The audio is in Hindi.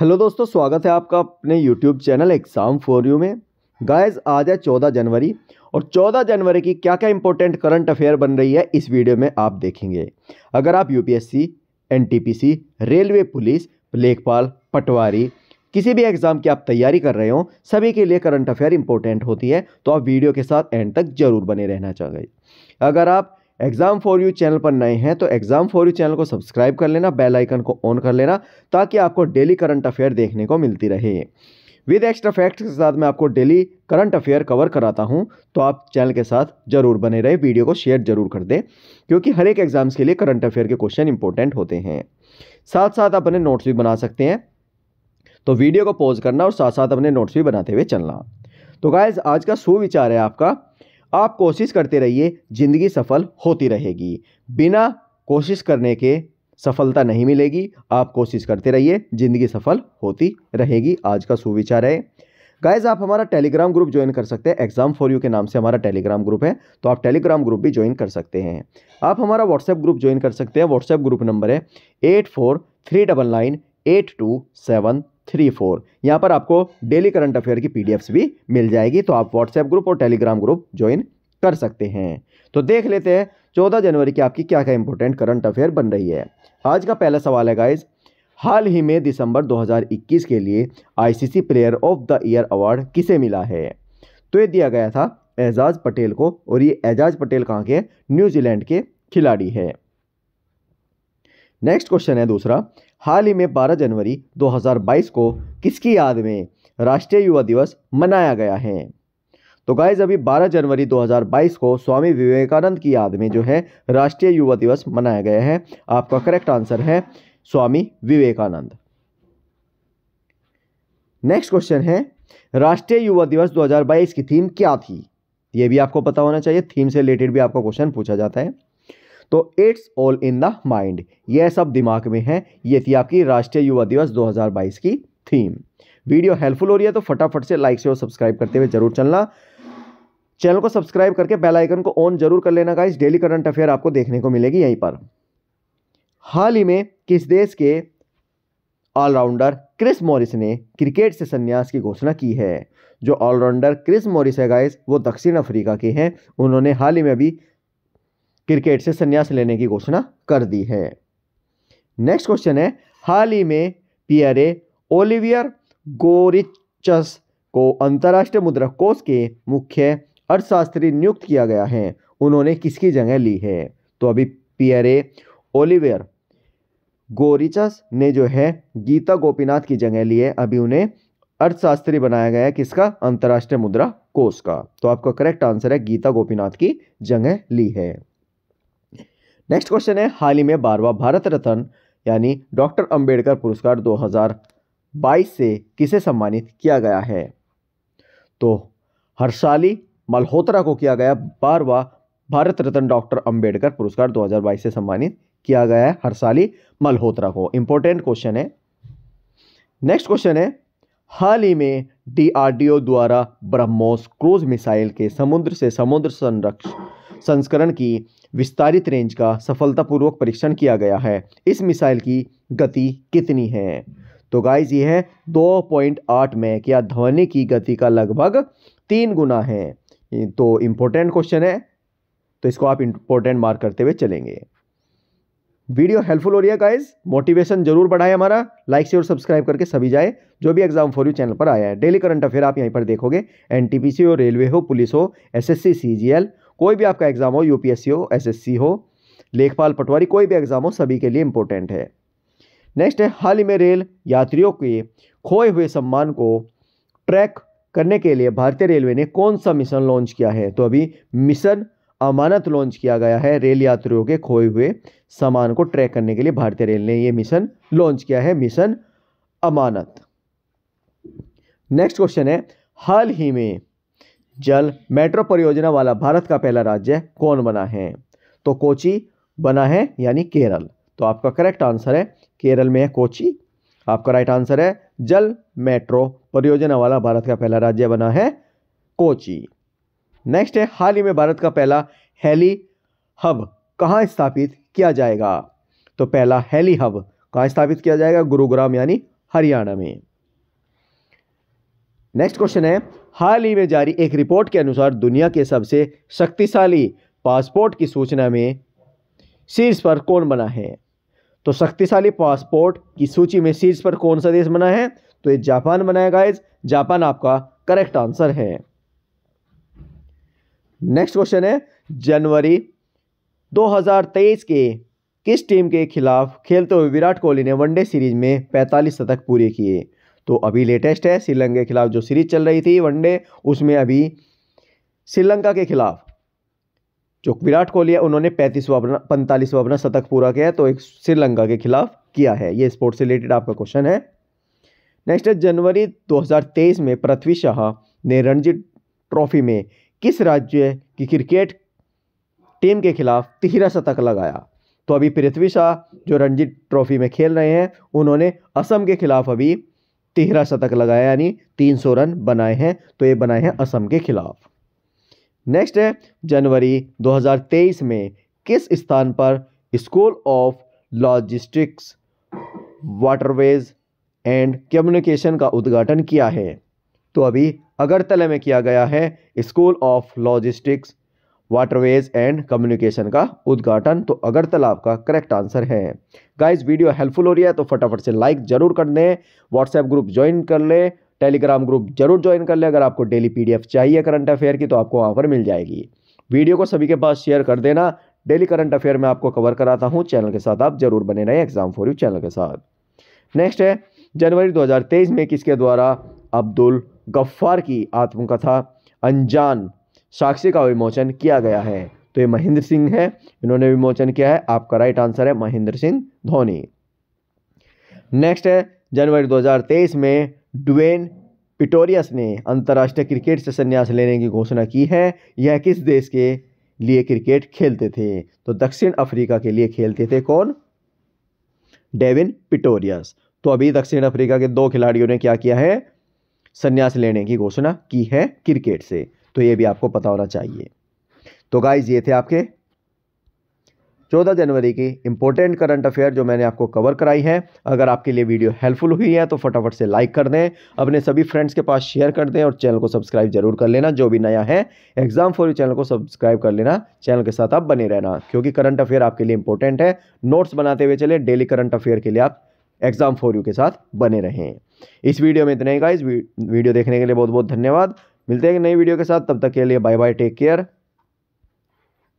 हेलो दोस्तों स्वागत है आपका अपने YouTube channel exam for you में गाइस आज है चौदह जनवरी और चौदह जनवरी की क्या क्या इंपॉर्टेंट करंट अफेयर बन रही है इस वीडियो में आप देखेंगे अगर आप यूपीएससी एनटीपीसी रेलवे पुलिस लेखपाल पटवारी किसी भी एग्ज़ाम की आप तैयारी कर रहे हो सभी के लिए करंट अफेयर इंपॉर्टेंट होती है तो आप वीडियो के साथ एंड तक जरूर बने रहना चाहिए अगर आप एग्जाम फॉर यू चैनल पर नए हैं तो एग्जाम फॉर यू चैनल को सब्सक्राइब कर लेना बेल आइकन को ऑन कर लेना ताकि आपको डेली करंट अफेयर देखने को मिलती रहे विद एक्स्ट्रा फैक्ट्स के साथ मैं आपको डेली करंट अफेयर कवर कराता हूं तो आप चैनल के साथ जरूर बने रहे वीडियो को शेयर जरूर कर दें क्योंकि हर एक एग्जाम्स के लिए करंट अफेयर के क्वेश्चन इंपॉर्टेंट होते हैं साथ साथ आप अपने नोट्स भी बना सकते हैं तो वीडियो को पॉज करना और साथ साथ अपने नोट्स भी बनाते हुए चलना तो गाइज आज का सुविचार है आपका आप कोशिश करते रहिए ज़िंदगी सफल होती रहेगी बिना कोशिश करने के सफलता नहीं मिलेगी आप कोशिश करते रहिए ज़िंदगी सफल होती रहेगी आज का सुविचार है गाइज आप हमारा टेलीग्राम ग्रुप ज्वाइन कर सकते हैं एग्जाम फॉर यू के नाम से हमारा टेलीग्राम ग्रुप है तो आप टेलीग्राम ग्रुप भी ज्वाइन कर सकते हैं आप हमारा व्हाट्सएप ग्रुप ज्वाइन कर सकते हैं व्हाट्सएप ग्रुप नंबर है eight four three double nine eight two seven three four यहाँ पर आपको डेली करंट अफेयर की पीडीएफ्स भी मिल जाएगी तो आप व्हाट्सएप ग्रुप और टेलीग्राम ग्रुप ज्वाइन कर सकते हैं तो देख लेते हैं चौदह जनवरी की आपकी क्या क्या इंपॉर्टेंट करंट अफेयर बन रही है आज का पहला सवाल है गाइज हाल ही में दिसंबर 2021 के लिए ICC player of the year award किसे मिला है तो ये दिया गया था एजाज पटेल को और ये एजाज पटेल कहाँ के न्यूजीलैंड के खिलाड़ी है नेक्स्ट क्वेश्चन है दूसरा हाल ही में 12 जनवरी 2022 को किसकी याद में राष्ट्रीय युवा दिवस मनाया गया है तो गाइज अभी 12 जनवरी 2022 को स्वामी विवेकानंद की याद में जो है राष्ट्रीय युवा दिवस मनाया गया है आपका करेक्ट आंसर है स्वामी विवेकानंद नेक्स्ट क्वेश्चन है राष्ट्रीय युवा दिवस 2022 की थीम क्या थी यह भी आपको पता होना चाहिए थीम से रिलेटेड भी आपका क्वेश्चन पूछा जाता है तो it's all in the mind ये सब दिमाग में है ये थी आपकी राष्ट्रीय युवा दिवस 2022 की थीम वीडियो हेल्पफुल हो रही है तो फटाफट से लाइक से और सब्सक्राइब करते हुए जरूर चलना चैनल को सब्सक्राइब करके बेल आइकन को ऑन जरूर कर लेना का डेली करंट अफेयर आपको देखने को मिलेगी यहीं पर हाल ही में किस देश के ऑलराउंडर क्रिस मॉरिस ने क्रिकेट से संन्यास की घोषणा की है जो ऑलराउंडर क्रिस मॉरिस है गाइस वो दक्षिण अफ्रीका के हैं उन्होंने हाल ही में अभी क्रिकेट से संन्यास लेने की घोषणा कर दी है नेक्स्ट क्वेश्चन है हाल ही में पियरे ओलिवियर गोरिचस को अंतर्राष्ट्रीय मुद्रा कोष के मुख्य अर्थशास्त्री नियुक्त किया गया है उन्होंने किसकी जगह ली है तो अभी पियरे ओलिवियर गोरिचस ने जो है गीता गोपीनाथ की जगह ली है अभी उन्हें अर्थशास्त्री बनाया गया है किसका अंतर्राष्ट्रीय मुद्रा कोष का तो आपका करेक्ट आंसर है गीता गोपीनाथ की जगह ली है नेक्स्ट क्वेश्चन है हाल ही में बारवा भारत रत्न यानी डॉक्टर अंबेडकर पुरस्कार 2022 से किसे सम्मानित किया गया है तो हर्षाली मल्होत्रा को किया गया बारवा भारत रत्न डॉक्टर अंबेडकर पुरस्कार 2022 से सम्मानित किया गया है हर्षाली मल्होत्रा को इंपॉर्टेंट क्वेश्चन है नेक्स्ट क्वेश्चन है हाल ही में डीआरडीओ द्वारा ब्रह्मोस क्रूज मिसाइल के समुद्र से समुद्र संरक्षण संस्करण की विस्तारित रेंज का सफलतापूर्वक परीक्षण किया गया है इस मिसाइल की गति कितनी है तो गाइज ये है आठ मैक या ध्वनि की गति का लगभग तीन गुना है तो इम्पोर्टेंट क्वेश्चन है तो इसको आप इम्पोर्टेंट मार्क करते हुए चलेंगे वीडियो हेल्पफुल हो रही है गाइज मोटिवेशन जरूर बढ़ाए हमारा लाइक शेयर और सब्सक्राइब करके सभी जाए जो भी एग्जाम फॉर यू चैनल पर आया है डेली करंट अफेयर आप यहीं पर देखोगे एनटीपीसी हो रेलवे हो पुलिस हो एसएससी सीजीएल कोई भी आपका एग्ज़ाम हो यूपीएससी हो एसएससी हो लेखपाल पटवारी कोई भी एग्ज़ाम हो सभी के लिए इम्पोर्टेंट है नेक्स्ट है हाल ही में रेल यात्रियों के खोए हुए सम्मान को ट्रैक करने के लिए भारतीय रेलवे ने कौन सा मिशन लॉन्च किया है तो अभी मिशन अमानत लॉन्च किया गया है रेल यात्रियों के खोए हुए सामान को ट्रैक करने के लिए भारतीय रेल ने यह मिशन लॉन्च किया है मिशन अमानत नेक्स्ट क्वेश्चन है हाल ही में जल मेट्रो परियोजना वाला भारत का पहला राज्य कौन बना है तो कोची बना है यानी केरल तो आपका करेक्ट आंसर है केरल में है कोची आपका राइट आंसर है जल मेट्रो परियोजना वाला भारत का पहला राज्य बना है कोची नेक्स्ट है हाल ही में भारत का पहला हेली हब कहाँ स्थापित किया जाएगा तो पहला हेली हब कहाँ स्थापित किया जाएगा गुरुग्राम यानी हरियाणा में नेक्स्ट क्वेश्चन है हाल ही में जारी एक रिपोर्ट के अनुसार दुनिया के सबसे शक्तिशाली पासपोर्ट की सूचना में शीर्ष पर कौन बना है तो शक्तिशाली पासपोर्ट की सूची में शीर्ष पर कौन सा देश बना है तो ये जापान बनाया गाइज जापान आपका करेक्ट आंसर है नेक्स्ट क्वेश्चन है जनवरी 2023 के किस टीम के खिलाफ खेलते हुए विराट कोहली ने वनडे सीरीज में 45 शतक पूरे किए तो अभी लेटेस्ट है श्रीलंका के खिलाफ जो सीरीज चल रही थी वनडे उसमें अभी श्रीलंका के खिलाफ जो विराट कोहली है उन्होंने पैंतीसवा अपना पैंतालीसवा अपना शतक पूरा किया है तो एक श्रीलंका के खिलाफ किया है ये स्पोर्ट्स रिलेटेड आपका क्वेश्चन है नेक्स्ट है जनवरी 2023 में पृथ्वी शाह ने रणजी ट्रॉफी में किस राज्य की क्रिकेट टीम के खिलाफ तिहरा शतक लगाया तो अभी पृथ्वी शाह जो रणजी ट्रॉफी में खेल रहे हैं उन्होंने असम के खिलाफ अभी तेरह शतक लगाया यानी तीन सौ रन बनाए हैं तो ये बनाए हैं असम के खिलाफ नेक्स्ट है जनवरी 2023 में किस स्थान पर school of logistics waterways and communication का उद्घाटन किया है तो अभी अगरतला में किया गया है school of logistics waterways and communication का उद्घाटन तो अगरतला आपका करेक्ट आंसर है गाइस वीडियो हेल्पफुल हो रही है तो फटाफट से लाइक जरूर कर दें व्हाट्सएप ग्रुप ज्वाइन कर लें टेलीग्राम ग्रुप जरूर ज्वाइन कर लें अगर आपको डेली पीडीएफ चाहिए करंट अफेयर की तो आपको वहाँ पर मिल जाएगी वीडियो को सभी के पास शेयर कर देना डेली करंट अफेयर में आपको कवर कराता हूँ चैनल के साथ आप जरूर बने रहें एग्जाम फॉर यू चैनल के साथ नेक्स्ट है जनवरी 2023 में किसके द्वारा अब्दुल गफ्फार की आत्मकथा अनजान साक्षी का विमोचन किया गया है तो ये महेंद्र सिंह है इन्होंने विमोचन किया है आपका राइट आंसर है महेंद्र सिंह धोनी नेक्स्ट है जनवरी 2023 में डुवेन पिटोरियस ने अंतर्राष्ट्रीय क्रिकेट से संन्यास लेने की घोषणा की है यह किस देश के लिए क्रिकेट खेलते थे तो दक्षिण अफ्रीका के लिए खेलते थे कौन डेविन पिटोरियस तो अभी दक्षिण अफ्रीका के दो खिलाड़ियों ने क्या किया है संन्यास लेने की घोषणा की है क्रिकेट से तो ये भी आपको पता होना चाहिए तो गाइज ये थे आपके 14 जनवरी की इंपॉर्टेंट करंट अफेयर जो मैंने आपको कवर कराई है अगर आपके लिए वीडियो हेल्पफुल हुई है तो फटाफट से लाइक कर दें अपने सभी फ्रेंड्स के पास शेयर कर दें और चैनल को सब्सक्राइब जरूर कर लेना जो भी नया है एग्जाम फॉर यू चैनल को सब्सक्राइब कर लेना चैनल के साथ आप बने रहना क्योंकि करंट अफेयर आपके लिए इंपॉर्टेंट है नोट्स बनाते हुए चले डेली करंट अफेयर के लिए आप एग्जाम फॉर यू के साथ बने रहें इस वीडियो में इतना ही गाइज वीडियो देखने के लिए बहुत बहुत धन्यवाद मिलते हैं नई वीडियो के साथ तब तक के लिए बाय बाय टेक केयर